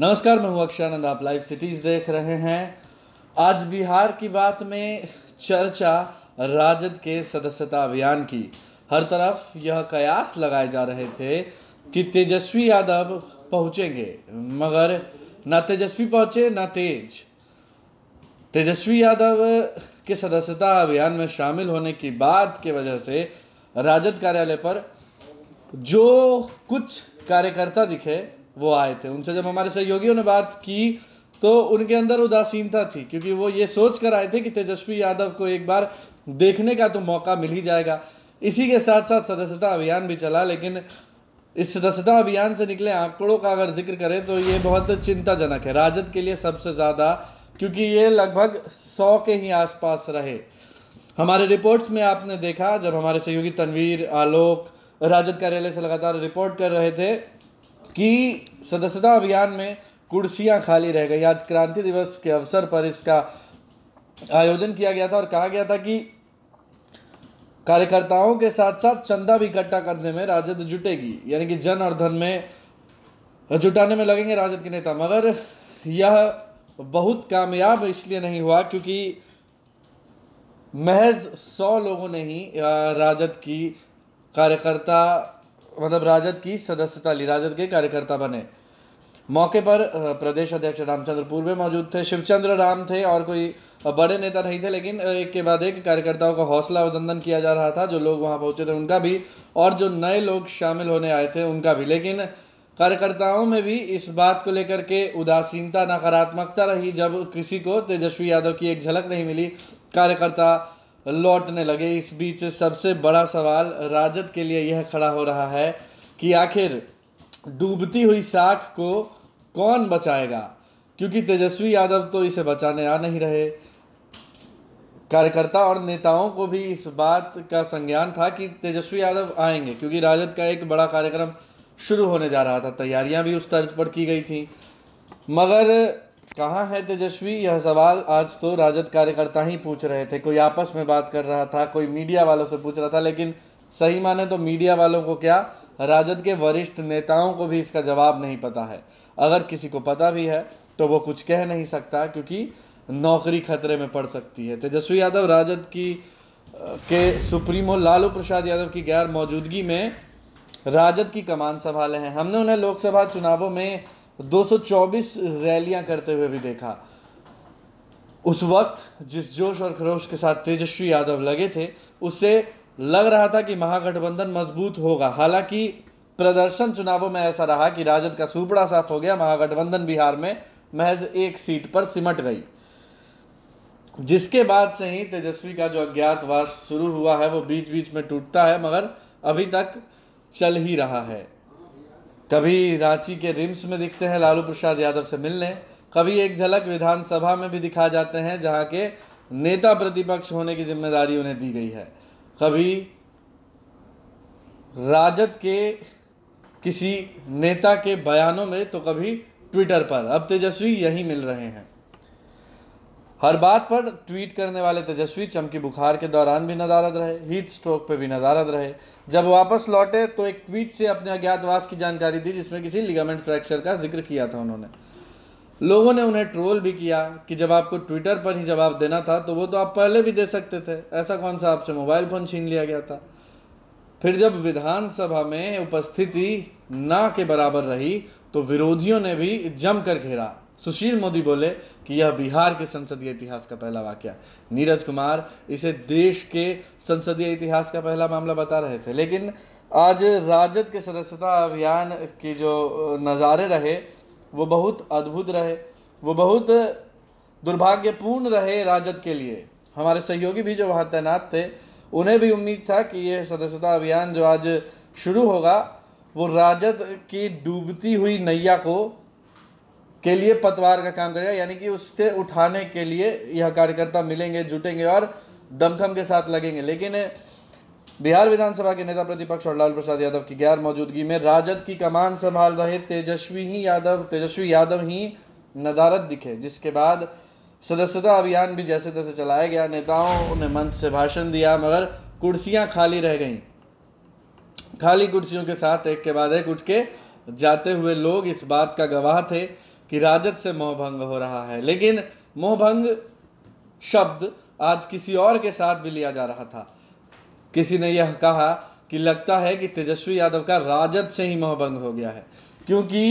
नमस्कार मैं हूं अक्षानंद आप लाइव सिटीज देख रहे हैं आज बिहार की बात में चर्चा राजद के सदस्यता अभियान की हर तरफ यह कयास लगाए जा रहे थे कि तेजस्वी यादव पहुंचेंगे मगर ना तेजस्वी पहुंचे ना तेज तेजस्वी यादव के सदस्यता अभियान में शामिल होने की बात के वजह से राजद कार्यालय पर जो कुछ कार्यकर्ता दिखे वो आए थे उनसे जब हमारे सहयोगियों ने बात की तो उनके अंदर उदासीनता थी क्योंकि वो ये सोच कर आए थे कि तेजस्वी यादव को एक बार देखने का तो मौका मिल ही जाएगा इसी के साथ साथ सदस्यता अभियान भी चला लेकिन इस सदस्यता अभियान से निकले आंकड़ों का अगर जिक्र करें तो ये बहुत चिंताजनक है राजद के लिए सबसे ज़्यादा क्योंकि ये लगभग सौ के ही आसपास रहे हमारे रिपोर्ट्स में आपने देखा जब हमारे सहयोगी तनवीर आलोक राजद कार्यालय से लगातार रिपोर्ट कर रहे थे कि सदस्यता अभियान में कुर्सियां खाली रह गई आज क्रांति दिवस के अवसर पर इसका आयोजन किया गया था और कहा गया था कि कार्यकर्ताओं के साथ साथ चंदा भी इकट्ठा करने में राजद जुटेगी यानी कि जन और धन में जुटाने में लगेंगे राजद के नेता मगर यह बहुत कामयाब इसलिए नहीं हुआ क्योंकि महज सौ लोगों ने ही राजद की कार्यकर्ता मतलब राजद की सदस्यता ली राजद के कार्यकर्ता बने मौके पर प्रदेश अध्यक्ष रामचंद्र पूर्वे मौजूद थे शिवचंद्र राम थे और कोई बड़े नेता नहीं थे लेकिन एक के बाद एक कार्यकर्ताओं का हौसला वंदन किया जा रहा था जो लोग वहां पहुंचे थे उनका भी और जो नए लोग शामिल होने आए थे उनका भी लेकिन कार्यकर्ताओं में भी इस बात को लेकर के उदासीनता नकारात्मकता रही जब किसी को तेजस्वी यादव की एक झलक नहीं मिली कार्यकर्ता लौटने लगे इस बीच सबसे बड़ा सवाल राजद के लिए यह खड़ा हो रहा है कि आखिर डूबती हुई साख को कौन बचाएगा क्योंकि तेजस्वी यादव तो इसे बचाने आ नहीं रहे कार्यकर्ता और नेताओं को भी इस बात का संज्ञान था कि तेजस्वी यादव आएंगे क्योंकि राजद का एक बड़ा कार्यक्रम शुरू होने जा रहा था तैयारियां भी उस तर्ज पर की गई थी मगर कहाँ है तेजस्वी यह सवाल आज तो राजद कार्यकर्ता ही पूछ रहे थे कोई आपस में बात कर रहा था कोई मीडिया वालों से पूछ रहा था लेकिन सही माने तो मीडिया वालों को क्या राजद के वरिष्ठ नेताओं को भी इसका जवाब नहीं पता है अगर किसी को पता भी है तो वो कुछ कह नहीं सकता क्योंकि नौकरी खतरे में पड़ सकती है तेजस्वी यादव राजद की के सुप्रीमो लालू प्रसाद यादव की गैर मौजूदगी में राजद की कमान संभाले हैं हमने उन्हें लोकसभा चुनावों में 224 रैलियां करते हुए भी देखा उस वक्त जिस जोश और खरोश के साथ तेजस्वी यादव लगे थे उससे लग रहा था कि महागठबंधन मजबूत होगा हालांकि प्रदर्शन चुनावों में ऐसा रहा कि राजद का सुपड़ा साफ हो गया महागठबंधन बिहार में महज एक सीट पर सिमट गई जिसके बाद से ही तेजस्वी का जो अज्ञातवास शुरू हुआ है वो बीच बीच में टूटता है मगर अभी तक चल ही रहा है कभी रांची के रिम्स में दिखते हैं लालू प्रसाद यादव से मिलने कभी एक झलक विधानसभा में भी दिखा जाते हैं जहां के नेता प्रतिपक्ष होने की जिम्मेदारी उन्हें दी गई है कभी राजद के किसी नेता के बयानों में तो कभी ट्विटर पर अब तेजस्वी यही मिल रहे हैं हर बात पर ट्वीट करने वाले तेजस्वी चमकी बुखार के दौरान भी नदारद रहे हीट स्ट्रोक पर भी नदारद रहे जब वापस लौटे तो एक ट्वीट से अपने अज्ञातवास की जानकारी दी जिसमें किसी लिगामेंट फ्रैक्चर का जिक्र किया था उन्होंने लोगों ने उन्हें ट्रोल भी किया कि जब आपको ट्विटर पर ही जवाब देना था तो वो तो आप पहले भी दे सकते थे ऐसा कौन सा आपसे मोबाइल फ़ोन छीन लिया गया था फिर जब विधानसभा में उपस्थिति ना के बराबर रही तो विरोधियों ने भी जमकर घेरा सुशील मोदी बोले कि यह बिहार के संसदीय इतिहास का पहला वाक्य नीरज कुमार इसे देश के संसदीय इतिहास का पहला मामला बता रहे थे लेकिन आज राजद के सदस्यता अभियान के जो नज़ारे रहे वो बहुत अद्भुत रहे वो बहुत दुर्भाग्यपूर्ण रहे राजद के लिए हमारे सहयोगी भी जो वहाँ तैनात थे उन्हें भी उम्मीद था कि यह सदस्यता अभियान जो आज शुरू होगा वो राजद की डूबती हुई नैया को के लिए पतवार का काम करेगा यानी कि उसके उठाने के लिए यह कार्यकर्ता मिलेंगे जुटेंगे और दमखम के साथ लगेंगे लेकिन बिहार विधानसभा के नेता प्रतिपक्ष और लाल प्रसाद यादव की गैर मौजूदगी में राजद की कमान संभाल रहे तेजस्वी ही यादव तेजस्वी यादव ही नदारत दिखे जिसके बाद सदस्यता अभियान भी जैसे तैसे चलाया गया नेताओं ने मंच से भाषण दिया मगर कुर्सियां खाली रह गईं खाली कुर्सियों के साथ एक के बाद एक उठ के जाते हुए लोग इस बात का गवाह थे कि राजद से मोहभंग हो रहा है लेकिन मोहभंग शब्द आज किसी और के साथ भी लिया जा रहा था किसी ने यह कहा कि लगता है कि तेजस्वी यादव का राजद से ही मोहभंग हो गया है क्योंकि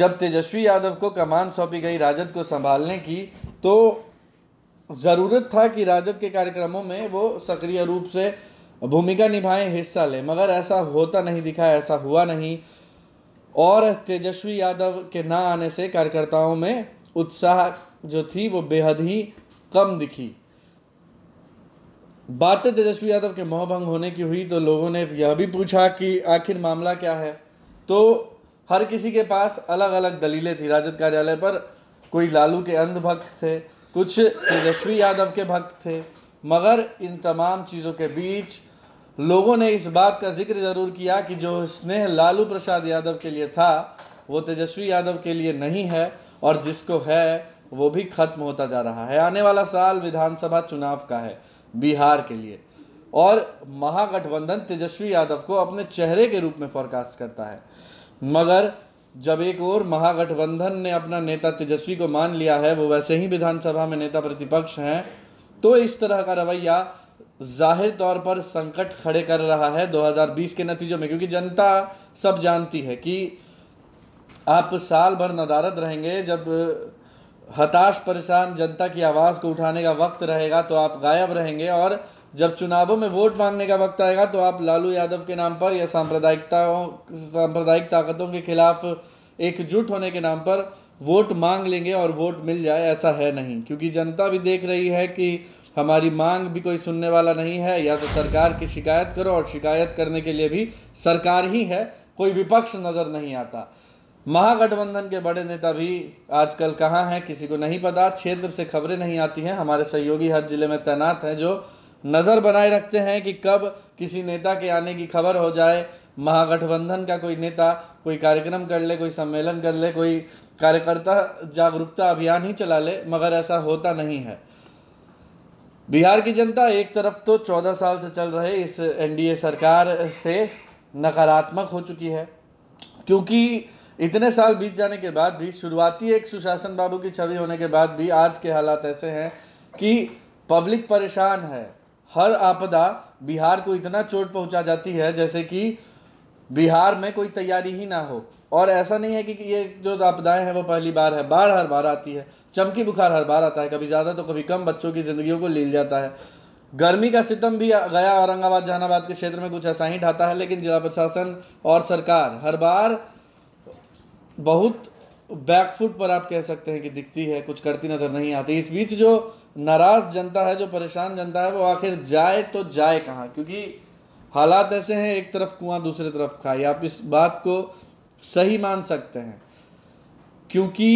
जब तेजस्वी यादव को कमान सौंपी गई राजद को संभालने की तो ज़रूरत था कि राजद के कार्यक्रमों में वो सक्रिय रूप से भूमिका निभाएं हिस्सा लें मगर ऐसा होता नहीं दिखा ऐसा हुआ नहीं और तेजस्वी यादव के ना आने से कार्यकर्ताओं में उत्साह जो थी वो बेहद ही कम दिखी बातें तेजस्वी यादव के मोहभंग होने की हुई तो लोगों ने यह भी पूछा कि आखिर मामला क्या है तो हर किसी के पास अलग अलग दलीलें थी राजद कार्यालय पर कोई लालू के अंध भक्त थे कुछ तेजस्वी यादव के भक्त थे मगर इन तमाम चीज़ों के बीच लोगों ने इस बात का जिक्र ज़रूर किया कि जो स्नेह लालू प्रसाद यादव के लिए था वो तेजस्वी यादव के लिए नहीं है और जिसको है वो भी खत्म होता जा रहा है आने वाला साल विधानसभा चुनाव का है बिहार के लिए और महागठबंधन तेजस्वी यादव को अपने चेहरे के रूप में फोरकास्ट करता है मगर जब एक और महागठबंधन ने अपना नेता तेजस्वी को मान लिया है वो वैसे ही विधानसभा में नेता प्रतिपक्ष हैं तो इस तरह का रवैया जाहिर तौर पर संकट खड़े कर रहा है 2020 के नतीजों में क्योंकि जनता सब जानती है कि आप साल भर नदारद रहेंगे जब हताश परेशान जनता की आवाज़ को उठाने का वक्त रहेगा तो आप गायब रहेंगे और जब चुनावों में वोट मांगने का वक्त आएगा तो आप लालू यादव के नाम पर या सांप्रदायिकताओं सांप्रदायिक ताकतों के खिलाफ एकजुट होने के नाम पर वोट मांग लेंगे और वोट मिल जाए ऐसा है नहीं क्योंकि जनता भी देख रही है कि हमारी मांग भी कोई सुनने वाला नहीं है या तो सरकार की शिकायत करो और शिकायत करने के लिए भी सरकार ही है कोई विपक्ष नज़र नहीं आता महागठबंधन के बड़े नेता भी आजकल कहाँ हैं किसी को नहीं पता क्षेत्र से खबरें नहीं आती हैं हमारे सहयोगी हर जिले में तैनात हैं जो नज़र बनाए रखते हैं कि कब किसी नेता के आने की खबर हो जाए महागठबंधन का कोई नेता कोई कार्यक्रम कर ले कोई सम्मेलन कर ले कोई कार्यकर्ता जागरूकता अभियान ही चला ले मगर ऐसा होता नहीं है बिहार की जनता एक तरफ तो चौदह साल से चल रहे इस एनडीए सरकार से नकारात्मक हो चुकी है क्योंकि इतने साल बीत जाने के बाद भी शुरुआती एक सुशासन बाबू की छवि होने के बाद भी आज के हालात ऐसे हैं कि पब्लिक परेशान है हर आपदा बिहार को इतना चोट पहुंचा जाती है जैसे कि बिहार में कोई तैयारी ही ना हो और ऐसा नहीं है कि ये जो आपदाएं हैं वो पहली बार है बाढ़ हर बार आती है चमकी बुखार हर बार आता है कभी ज़्यादा तो कभी कम बच्चों की ज़िंदगियों को लील जाता है गर्मी का सितम भी गया औरंगाबाद जहानाबाद के क्षेत्र में कुछ ऐसा ही ढाता है लेकिन जिला प्रशासन और सरकार हर बार बहुत बैकफुट पर आप कह सकते हैं कि दिखती है कुछ करती नज़र नहीं आती इस बीच जो नाराज़ जनता है जो परेशान जनता है वो आखिर जाए तो जाए कहाँ क्योंकि हालात ऐसे हैं एक तरफ कुआं दूसरे तरफ खाई आप इस बात को सही मान सकते हैं क्योंकि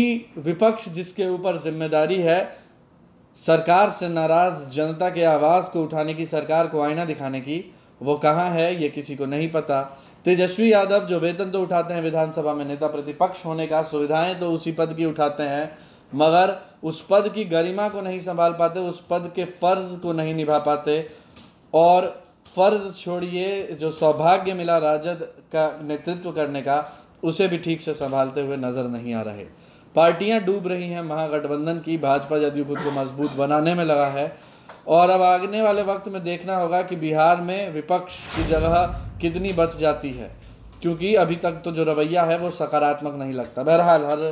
विपक्ष जिसके ऊपर जिम्मेदारी है सरकार से नाराज़ जनता के आवाज़ को उठाने की सरकार को आईना दिखाने की वो कहाँ है ये किसी को नहीं पता तेजस्वी यादव जो वेतन तो उठाते हैं विधानसभा में नेता प्रतिपक्ष होने का सुविधाएं तो उसी पद की उठाते हैं मगर उस पद की गरिमा को नहीं संभाल पाते उस पद के फ़र्ज़ को नहीं निभा पाते और फ़र्ज़ छोड़िए जो सौभाग्य मिला राजद का नेतृत्व करने का उसे भी ठीक से संभालते हुए नज़र नहीं आ रहे पार्टियां डूब रही हैं महागठबंधन की भाजपा जदयू खुद को मजबूत बनाने में लगा है और अब आगने वाले वक्त में देखना होगा कि बिहार में विपक्ष की जगह कितनी बच जाती है क्योंकि अभी तक तो जो रवैया है वो सकारात्मक नहीं लगता बहरहाल हर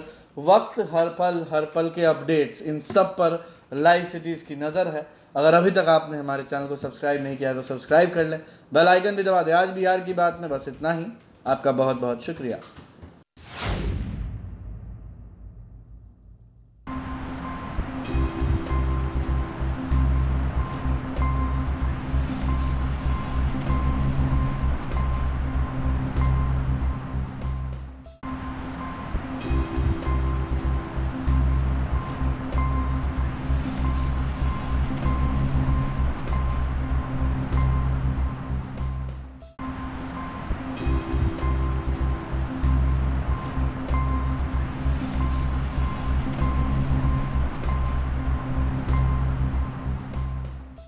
वक्त हर पल हर पल के अपडेट्स इन सब पर लाइव सिटीज़ की नज़र है अगर अभी तक आपने हमारे चैनल को सब्सक्राइब नहीं किया है तो सब्सक्राइब कर लें बेल आइकन भी दबा दें आज बिहार की बात में बस इतना ही आपका बहुत बहुत शुक्रिया